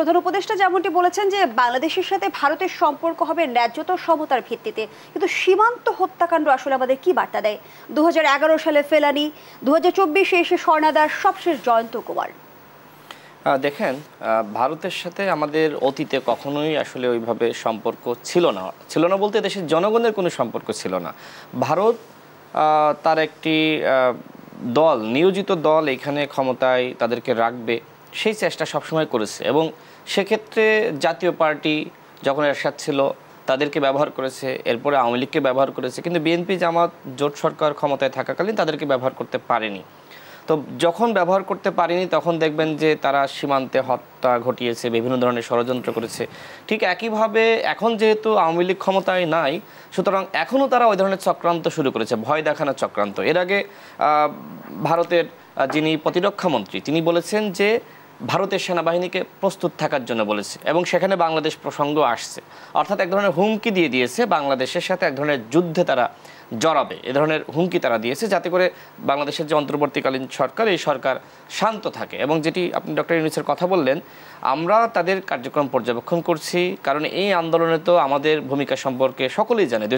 প্রধান উপদেষ্টা যেমনটি বলেছেন যে বাংলাদেশের সাথে ভারতের সম্পর্ক হবে ন্যায্যত সমতার ভিত্তিতে কিন্তু সীমান্ত হত্যাকাণ্ড আসলে আমাদের কি বার্তা দেয় দু সালে ফেলানি দু হাজার এসে স্বর্ণাদাস সবশেষ জয়ন্ত কুমার দেখেন ভারতের সাথে আমাদের অতীতে কখনোই আসলে ওইভাবে সম্পর্ক ছিল না ছিল না বলতে দেশের জনগণের কোনো সম্পর্ক ছিল না ভারত তার একটি দল নিয়োজিত দল এখানে ক্ষমতায় তাদেরকে রাখবে সেই চেষ্টা সবসময় করেছে এবং সেক্ষেত্রে জাতীয় পার্টি যখন এরশাদ ছিল তাদেরকে ব্যবহার করেছে এরপরে আওয়ামী লীগকে ব্যবহার করেছে কিন্তু বিএনপি জামাত জোট সরকার ক্ষমতায় থাকাকালীন তাদেরকে ব্যবহার করতে পারেনি তো যখন ব্যবহার করতে পারেনি তখন দেখবেন যে তারা সীমান্তে হত্যা ঘটিয়েছে বিভিন্ন ধরনের ষড়যন্ত্র করেছে ঠিক একইভাবে এখন যেহেতু আওয়ামী লীগ ক্ষমতায় নাই সুতরাং এখনও তারা ওই ধরনের চক্রান্ত শুরু করেছে ভয় দেখানোর চক্রান্ত এর আগে ভারতের যিনি প্রতিরক্ষামন্ত্রী তিনি বলেছেন যে ভারতের সেনাবাহিনীকে প্রস্তুত থাকার জন্য বলেছে এবং সেখানে বাংলাদেশ প্রসঙ্গ আসছে অর্থাৎ এক ধরনের হুমকি দিয়ে দিয়েছে বাংলাদেশের সাথে এক ধরনের যুদ্ধে তারা জড়াবে এ ধরনের হুমকি তারা দিয়েছে যাতে করে বাংলাদেশের যে অন্তর্বর্তীকালীন সরকার এই সরকার শান্ত থাকে এবং যেটি আপনি ডক্টর ইউনিসের কথা বললেন আমরা তাদের কার্যক্রম পর্যবেক্ষণ করছি কারণ এই আন্দোলনে তো আমাদের ভূমিকা সম্পর্কে সকলেই জানে দু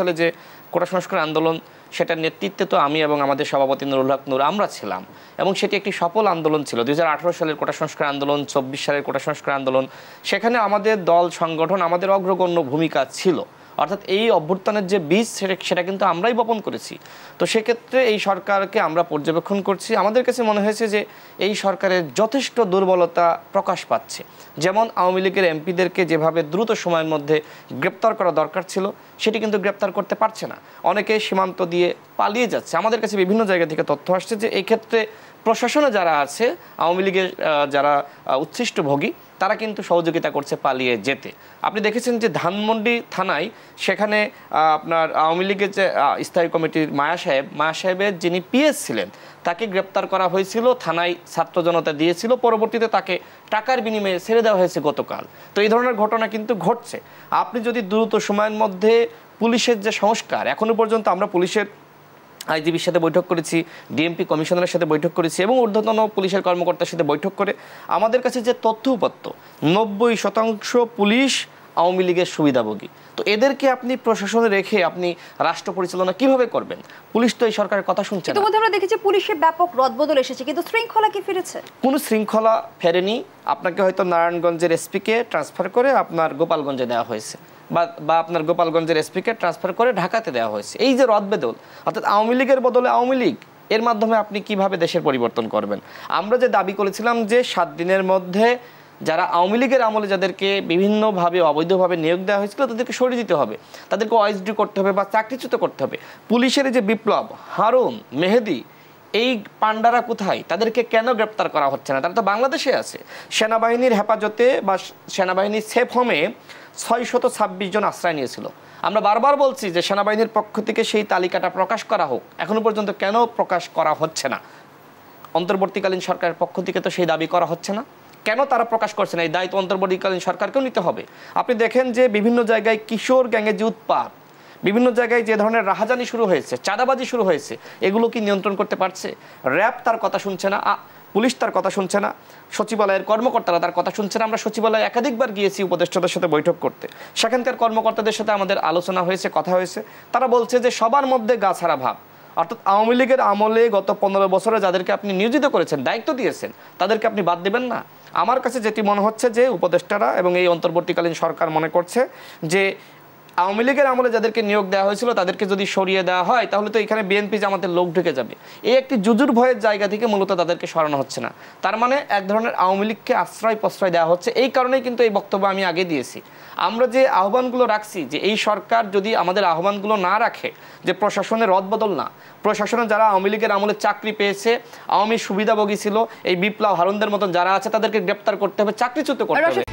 সালে যে কোটা সংস্কার আন্দোলন সেটার নেতৃত্বে তো আমি এবং আমাদের সভাপতি নুরুল হক নূর আমরা ছিলাম এবং সেটি একটি সফল আন্দোলন ছিল দু সালের কোটা সংস্কার আন্দোলন চব্বিশ সালের কোটা সংস্কার আন্দোলন সেখানে আমাদের দল সংগঠন আমাদের অগ্রগণ্য ভূমিকা ছিল অর্থাৎ এই অভ্যুত্থানের যে বীজ সেটা কিন্তু আমরাই বপন করেছি তো সেক্ষেত্রে এই সরকারকে আমরা পর্যবেক্ষণ করছি আমাদের কাছে মনে হয়েছে যে এই সরকারের যথেষ্ট দুর্বলতা প্রকাশ পাচ্ছে যেমন আওয়ামী লীগের এমপিদেরকে যেভাবে দ্রুত সময়ের মধ্যে গ্রেপ্তার করা দরকার ছিল সেটি কিন্তু গ্রেপ্তার করতে পারছে না অনেকে সীমান্ত দিয়ে পালিয়ে যাচ্ছে আমাদের কাছে বিভিন্ন জায়গা থেকে তথ্য আসছে যে এক্ষেত্রে প্রশাসনে যারা আছে আওয়ামী লীগের যারা উচ্ছিষ্ট ভোগী তারা কিন্তু সহযোগিতা করছে পালিয়ে যেতে আপনি দেখেছেন যে ধানমন্ডি থানায় সেখানে আপনার আওয়ামী লীগের যে স্থায়ী কমিটির মায়া সাহেব মায়া সাহেবের যিনি পিএস ছিলেন তাকে গ্রেপ্তার করা হয়েছিল থানায় ছাত্র জনতা দিয়েছিল পরবর্তীতে তাকে টাকার বিনিময়ে ছেড়ে দেওয়া হয়েছে গতকাল তো এই ধরনের ঘটনা কিন্তু ঘটছে আপনি যদি দ্রুত সময়ের মধ্যে পুলিশের যে সংস্কার এখনও পর্যন্ত আমরা পুলিশের আইজিবির সাথে বৈঠক করেছি ডিএমপি কমিশনারের সাথে বৈঠক করেছি এবং ঊর্ধ্বতন পুলিশের কর্মকর্তার সাথে বৈঠক করে আমাদের কাছে যে তথ্য উপাত্ত নব্বই শতাংশ পুলিশ আওয়ামী লীগের সুবিধাভোগী তো এদেরকে আপনি প্রশাসনে রেখে আপনি রাষ্ট্র পরিচালনা কিভাবে করবেন পুলিশ তো এই সরকারের কথা শুনছে ইতিমধ্যে আমরা দেখেছি পুলিশে ব্যাপক রদবদল এসেছে কিন্তু শৃঙ্খলা কি ফিরেছে কোনো শৃঙ্খলা ফেরেনি আপনাকে হয়তো নারায়ণগঞ্জের এসপিকে ট্রান্সফার করে আপনার গোপালগঞ্জে দেওয়া হয়েছে বা আপনার গোপালগঞ্জের এসপিকে ট্রান্সফার করে ঢাকাতে দেওয়া হয়েছে এই যে রদবেদল অর্থাৎ আওয়ামী লীগের বদলে আওয়ামী লীগ এর মাধ্যমে আপনি কিভাবে দেশের পরিবর্তন করবেন আমরা যে দাবি করেছিলাম যে সাত দিনের মধ্যে যারা আওয়ামী লীগের আমলে যাদেরকে বিভিন্নভাবে অবৈধভাবে নিয়োগ দেওয়া হয়েছিল তাদেরকে সরিয়ে দিতে হবে তাদেরকে ওয়াইসডি করতে হবে বা চাকরিচ্যুত করতে হবে পুলিশের যে বিপ্লব হারুন মেহেদি এই পাণ্ডারা কোথায় তাদেরকে কেন গ্রেপ্তার করা হচ্ছে না তারা তো বাংলাদেশে আছে সেনাবাহিনীর হেফাজতে বা সেনাবাহিনীর সেফ হোমে ছয়শত ছাব্বিশ জন আশ্রয় নিয়েছিল আমরা বারবার বলছি যে সেনাবাহিনীর পক্ষ থেকে সেই তালিকাটা প্রকাশ করা হোক এখনো পর্যন্ত কেন প্রকাশ করা হচ্ছে না অন্তর্বর্তীকালীন সরকারের পক্ষ থেকে তো সেই দাবি করা হচ্ছে না কেন তারা প্রকাশ করছে না এই দায়িত্ব অন্তর্বর্তীকালীন সরকারকেও নিতে হবে আপনি দেখেন যে বিভিন্ন জায়গায় কিশোর গ্যাঙের যে উৎপাত বিভিন্ন জায়গায় যে ধরনের রাহাজানি শুরু হয়েছে চাঁদাবাজি শুরু হয়েছে এগুলো কি নিয়ন্ত্রণ করতে পারছে র্যাব তার কথা শুনছে না পুলিশ তার কথা শুনছে না সচিবালয়ের কর্মকর্তারা তার কথা শুনছে না আমরা সচিবালয়ে একাধিকবার গিয়েছি উপদেষ্টাদের সাথে বৈঠক করতে সেখানকার কর্মকর্তাদের সাথে আমাদের আলোচনা হয়েছে কথা হয়েছে তারা বলছে যে সবার মধ্যে গা ছাড়া ভাব অর্থাৎ আওয়ামী লীগের আমলে গত পনেরো বছরে যাদেরকে আপনি নিয়োজিত করেছেন দায়িত্ব দিয়েছেন তাদেরকে আপনি বাদ দেবেন না আমার কাছে যেটি মনে হচ্ছে যে উপদেষ্টারা এবং এই অন্তর্বর্তীকালীন সরকার মনে করছে যে আওয়ামী লীগের আমলে যাদেরকে নিয়োগ দেওয়া হয়েছিল তাদেরকে যদি সরিয়ে দেওয়া হয় তাহলে তো এখানে বিএনপি যে আমাদের লোক ঢুকে যাবে এই একটি জুজুর ভয়ের জায়গা থেকে মূলত তাদেরকে সরানো হচ্ছে না তার মানে এক ধরনের আওয়ামী লীগকে আশ্রয় প্রশ্রয় দেওয়া হচ্ছে এই কারণেই কিন্তু এই বক্তব্য আমি আগে দিয়েছি আমরা যে আহ্বানগুলো রাখছি যে এই সরকার যদি আমাদের আহ্বানগুলো না রাখে যে প্রশাসনের রদ বদল না প্রশাসনে যারা আওয়ামী লীগের আমলে চাকরি পেয়েছে আওয়ামী সুবিধাভোগী ছিল এই বিপ্লব হারুনদের মতন যারা আছে তাদেরকে গ্রেপ্তার করতে হবে চাকরিচ্যুত করতে হবে